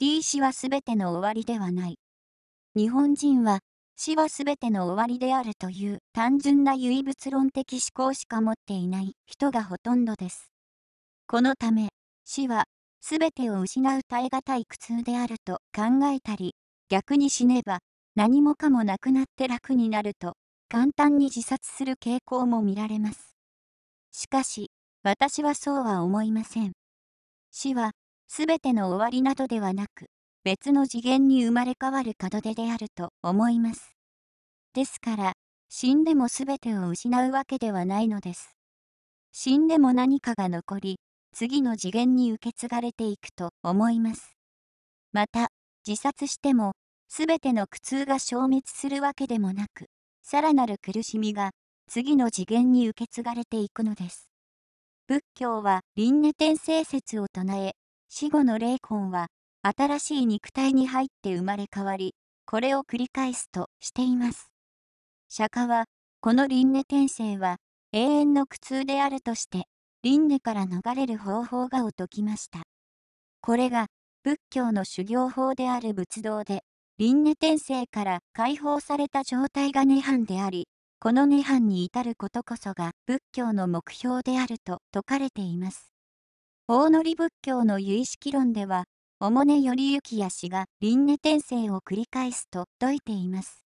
D 死はすべての終わりではない。日本人は死はすべての終わりであるという単純な唯物論的思考しか持っていない人がほとんどです。このため死はすべてを失う耐え難い苦痛であると考えたり逆に死ねば何もかもなくなって楽になると簡単に自殺する傾向も見られます。しかし私はそうは思いません。死はすべての終わりなどではなく、別の次元に生まれ変わる門出であると思います。ですから、死んでもすべてを失うわけではないのです。死んでも何かが残り、次の次元に受け継がれていくと思います。また、自殺しても、すべての苦痛が消滅するわけでもなく、さらなる苦しみが、次の次元に受け継がれていくのです。仏教は輪廻転生説を唱え、死後の霊魂は、新しい肉体に入って生まれ変わり、これを繰り返すとしています。釈迦は、この輪廻転生は、永遠の苦痛であるとして、輪廻から逃れる方法が説きました。これが、仏教の修行法である仏道で、輪廻転生から解放された状態が涅槃であり、この涅槃に至ることこそが仏教の目標であると説かれています。大乗仏教の由意識論では、おもねよりゆきやしが輪廻転生を繰り返すと説いています。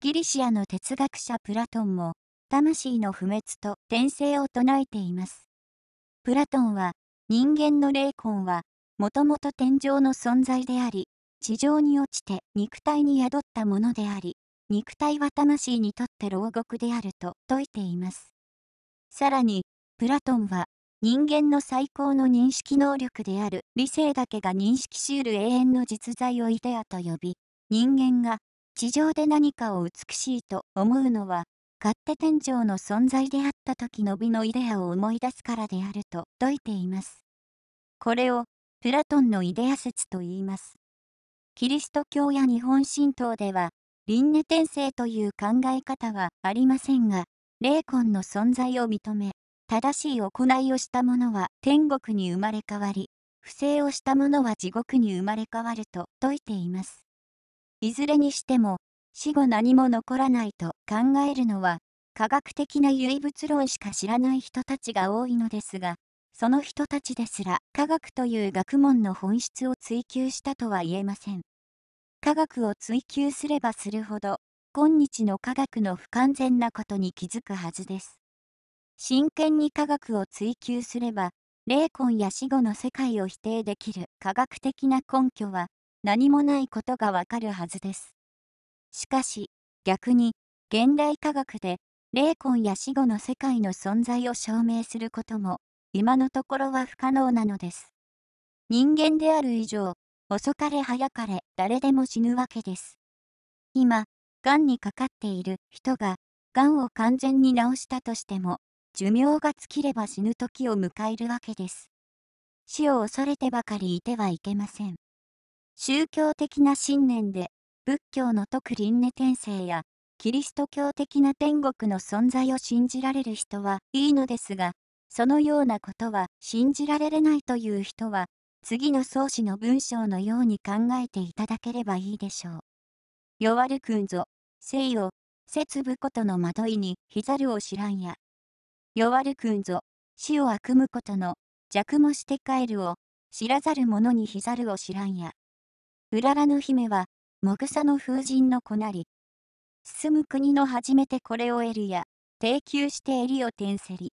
ギリシアの哲学者プラトンも、魂の不滅と転生を唱えています。プラトンは、人間の霊魂は、もともと天上の存在であり、地上に落ちて肉体に宿ったものであり、肉体は魂にとって牢獄であると説いています。さらに、プラトンは人間の最高の認識能力である理性だけが認識しうる永遠の実在をイデアと呼び、人間が地上で何かを美しいと思うのは、勝手天井の存在であった時の美のイデアを思い出すからであると説いています。これをプラトンのイデア説と言います。キリスト教や日本神道では、輪廻転生という考え方はありませんが、霊魂の存在を認め、正しい行いをした者は天国に生まれ変わり、不正をした者は地獄に生まれ変わると説いています。いずれにしても、死後何も残らないと考えるのは、科学的な唯物論しか知らない人たちが多いのですが、その人たちですら科学という学問の本質を追求したとは言えません。科学を追求すればするほど、今日の科学の不完全なことに気づくはずです。真剣に科学を追求すれば、霊魂や死後の世界を否定できる科学的な根拠は何もないことがわかるはずです。しかし、逆に、現代科学で霊魂や死後の世界の存在を証明することも、今のところは不可能なのです。人間である以上、遅かれ早かれ誰でも死ぬわけです。今、癌にかかっている人が、癌を完全に治したとしても、寿命が尽きれば死ぬ時を迎えるわけです。死を恐れてばかりいてはいけません。宗教的な信念で、仏教の特輪廻転生や、キリスト教的な天国の存在を信じられる人はいいのですが、そのようなことは信じられないという人は、次の創始の文章のように考えていただければいいでしょう。弱るくんぞ、せいよ、節部ことの惑いに、ひざるを知らんや。弱るくんぞ、死を悪むことの、弱もして帰るを、知らざる者にひざるを知らんや。うららの姫は、もぐさの風神の子なり。進む国の初めてこれを得るや、提及して襟を転せり。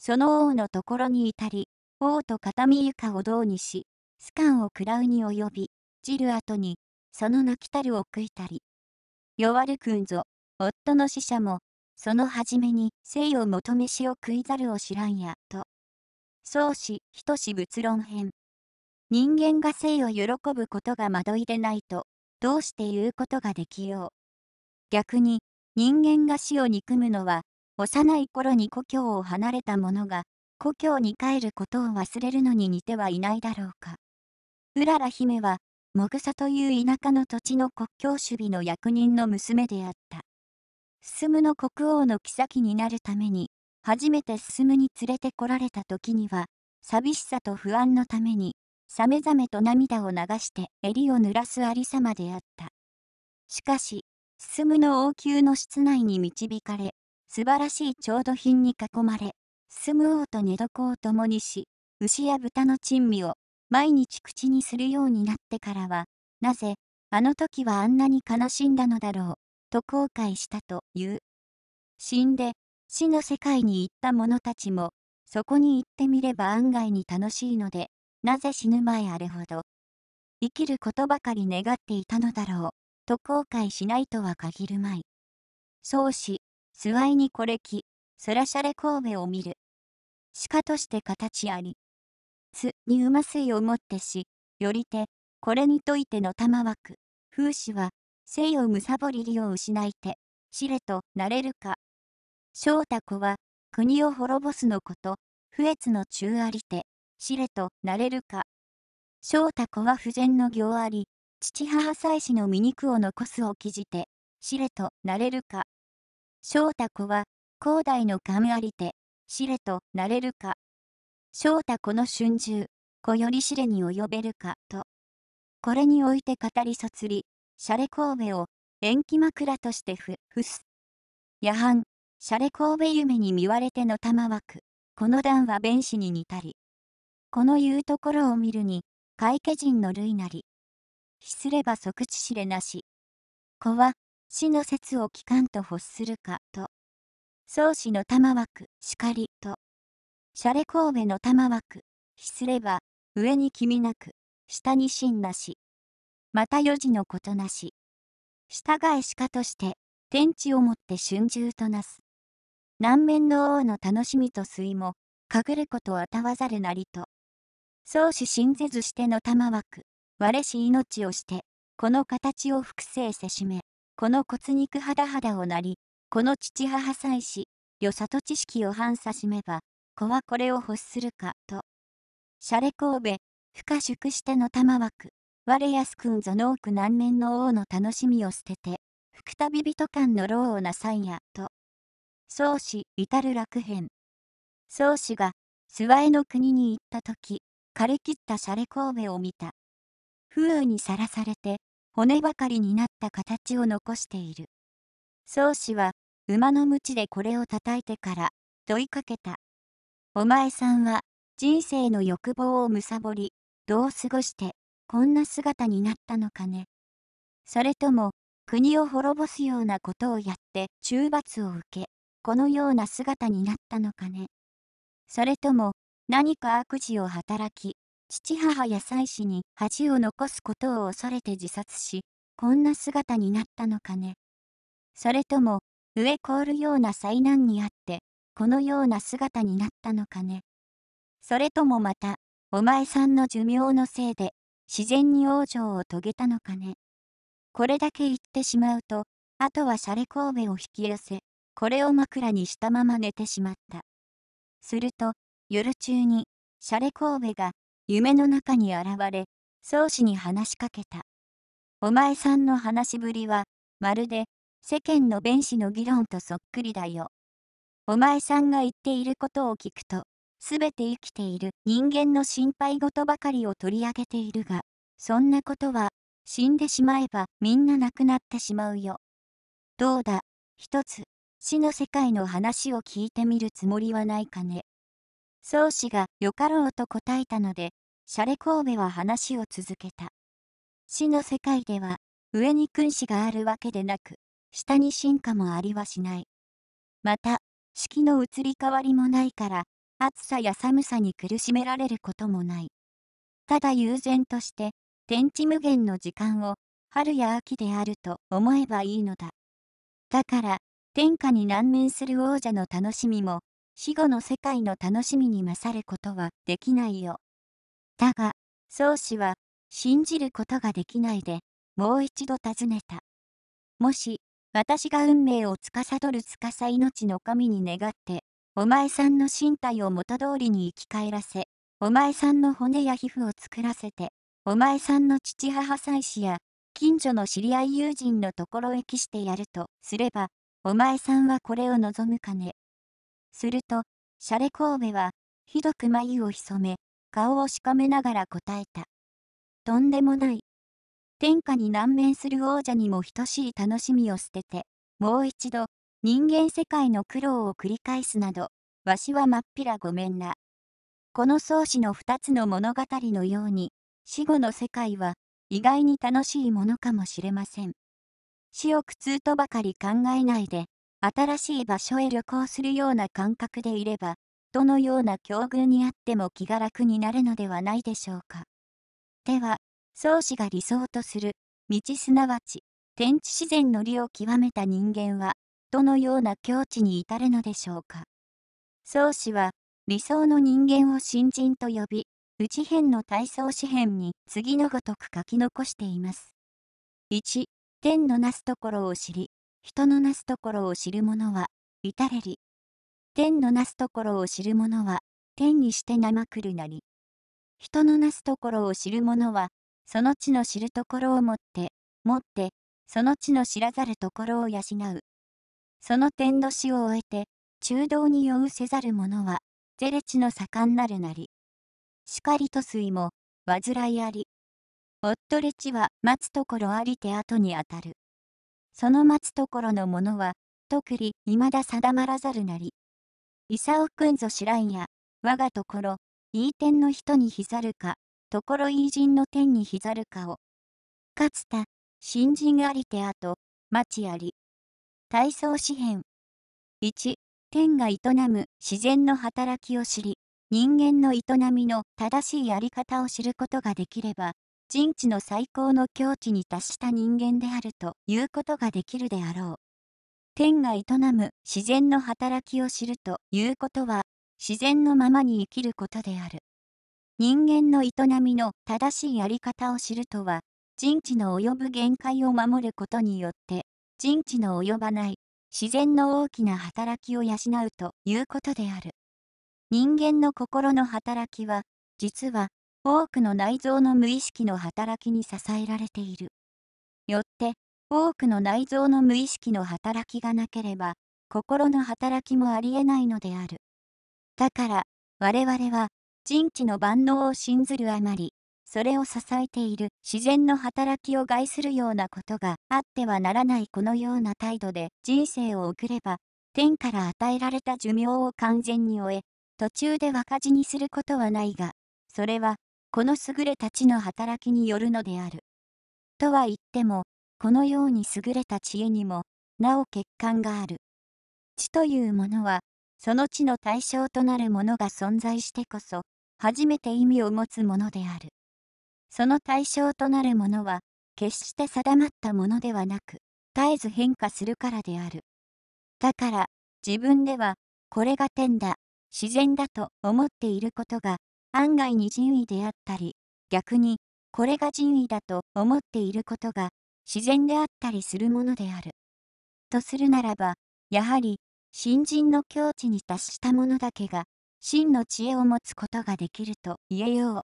その王のところに至り、王と片身ゆかを胴にし、スカンを食らうに及び、じる後に、その泣きたるを食いたり。弱るくんぞ、夫の死者も、その初めに、生を求めしを食いざるを知らんや、と。創始、人志仏論編。人間が生を喜ぶことが惑いでないと、どうして言うことができよう。逆に、人間が死を憎むのは、幼い頃に故郷を離れた者が、故郷に帰ることを忘れるのに似てはいないだろうか。うらら姫は、もぐさという田舎の土地の国境守備の役人の娘であった。進むの国王の妃になるために、初めて進むに連れてこられた時には、寂しさと不安のために、さめざめと涙を流して襟を濡らすありさまであった。しかし、進むの王宮の室内に導かれ、素晴らしい調度品に囲まれ、進む王と寝床を共にし、牛や豚の珍味を毎日口にするようになってからは、なぜ、あの時はあんなに悲しんだのだろう。と後悔したという。死んで死の世界に行った者たちもそこに行ってみれば案外に楽しいのでなぜ死ぬ前あれほど生きることばかり願っていたのだろうと後悔しないとは限るまい。うし、諏いにこれき、そらしゃれ神戸を見る。鹿として形あり。つにうますいをもってし、よりて、これにといての玉枠、風刺は、生を貪りりを失いて、知れとなれるか。翔太子は、国を滅ぼすのこと、不悦の中ありて、知れとなれるか。翔太子は不全の行あり、父母妻子の醜を残すを記じて、知れとなれるか。翔太子は、高大の勘ありて、知れとなれるか。翔太子の春秋、子より知れに及べるかと。これにおいて語りそつり、シャレ神戸を延期枕としてふ、ふす。夜半、シャレ神戸夢に見われての玉枠。この段は弁士に似たり。この言うところを見るに、怪家人の類なり。ひすれば即知しれなし。子は、死の説を聞かんと欲するか、と。宗師の玉枠、しかり、と。シャレ神戸の玉枠、ひすれば、上に君なく、下に真なし。また四字のことなし。従え鹿として、天地をもって春秋となす。南面の王の楽しみと水も、隠ることあたわざるなりと。相思信ぜずしての玉枠、我し命をして、この形を複製せしめ、この骨肉肌肌をなり、この父母祭し、よさと知識を反さしめば、子はこれを欲するか、と。洒落神戸、不可縮しての玉枠。我安くんぞの奥、難面の王の楽しみを捨てて、福旅人間の老をなさんや、と。宗氏、至る楽編。宗氏が、諏訪への国に行った時、枯れ切った洒落神戸を見た。風雨にさらされて、骨ばかりになった形を残している。宗氏は、馬の鞭でこれを叩いてから、問いかけた。お前さんは、人生の欲望をむさぼり、どう過ごして、こんな姿になったのかね。それとも、国を滅ぼすようなことをやって中罰を受け、このような姿になったのかね。それとも、何か悪事を働き、父母や妻子に恥を残すことを恐れて自殺し、こんな姿になったのかね。それとも、上凍るような災難にあって、このような姿になったのかね。それともまた、お前さんの寿命のせいで、自然に往生を遂げたのかね。これだけ言ってしまうと、あとはシャレ神戸を引き寄せ、これを枕にしたまま寝てしまった。すると、夜中に、シャレ神戸が、夢の中に現れ、宗師に話しかけた。お前さんの話ぶりは、まるで、世間の弁士の議論とそっくりだよ。お前さんが言っていることを聞くと、すべて生きている人間の心配事ばかりを取り上げているが、そんなことは、死んでしまえばみんな亡くなってしまうよ。どうだ、一つ、死の世界の話を聞いてみるつもりはないかね。宗氏がよかろうと答えたので、シャレ神戸は話を続けた。死の世界では、上に君子があるわけでなく、下に進化もありはしない。また、式の移り変わりもないから、暑さや寒さに苦しめられることもない。ただ悠然として、天地無限の時間を、春や秋であると思えばいいのだ。だから、天下に難民する王者の楽しみも、死後の世界の楽しみに勝ることはできないよ。だが、宗氏は、信じることができないで、もう一度尋ねた。もし、私が運命を司る司命の神に願って、お前さんの身体を元通りに生き返らせ、お前さんの骨や皮膚を作らせて、お前さんの父母妻子や、近所の知り合い友人のところへ帰してやるとすれば、お前さんはこれを望むかね。すると、シャレ神戸は、ひどく眉を潜め、顔をしかめながら答えた。とんでもない。天下に難面する王者にも等しい楽しみを捨てて、もう一度、人間世界の苦労を繰り返すなど、わしはまっぴらごめんな。この宗師の二つの物語のように、死後の世界は意外に楽しいものかもしれません。死を苦痛とばかり考えないで、新しい場所へ旅行するような感覚でいれば、どのような境遇にあっても気が楽になるのではないでしょうか。では、宗師が理想とする、道すなわち、天地自然の理を極めた人間は、どのような境地に至るのでしょうか。宗氏は理想の人間を新人と呼び、内編の体操詩編に次のごとく書き残しています。1、天のなすところを知り、人のなすところを知る者は、至れり。天のなすところを知る者は、天にして生くるなり。人のなすところを知る者は、その地の知るところをもって、もって、その地の知らざるところを養う。その天の死を終えて、中道に酔うせざる者は、ゼレチの盛んなるなり。しかりと水も、煩いあり。夫レチは待つところあり手後にあたる。その待つところの者は、特に未だ定まらざるなり。イサオくんぞ知らんや、我がところ、いい天の人にひざるか、ところいい人の天にひざるかを。かつた、新人ありてあと、町あり。体操詩編。1、天が営む自然の働きを知り、人間の営みの正しいやり方を知ることができれば、人知の最高の境地に達した人間であるということができるであろう。天が営む自然の働きを知るということは、自然のままに生きることである。人間の営みの正しいやり方を知るとは、人知の及ぶ限界を守ることによって人知の及ばない自然の大きな働きを養うということである。人間の心の働きは、実は多くの内臓の無意識の働きに支えられている。よって、多くの内臓の無意識の働きがなければ、心の働きもありえないのである。だから、我々は、人知の万能を信ずるあまり、それを支えている自然の働きを害するようなことがあってはならないこのような態度で人生を送れば、天から与えられた寿命を完全に終え、途中で若字にすることはないが、それは、この優れた知の働きによるのである。とは言っても、このように優れた知恵にも、なお欠陥がある。知というものは、その知の対象となるものが存在してこそ、初めて意味を持つものである。その対象となるものは、決して定まったものではなく、絶えず変化するからである。だから、自分では、これが天だ、自然だと思っていることが、案外に人為であったり、逆に、これが人為だと思っていることが、自然であったりするものである。とするならば、やはり、新人の境地に達したものだけが、真の知恵を持つことができると言えよう。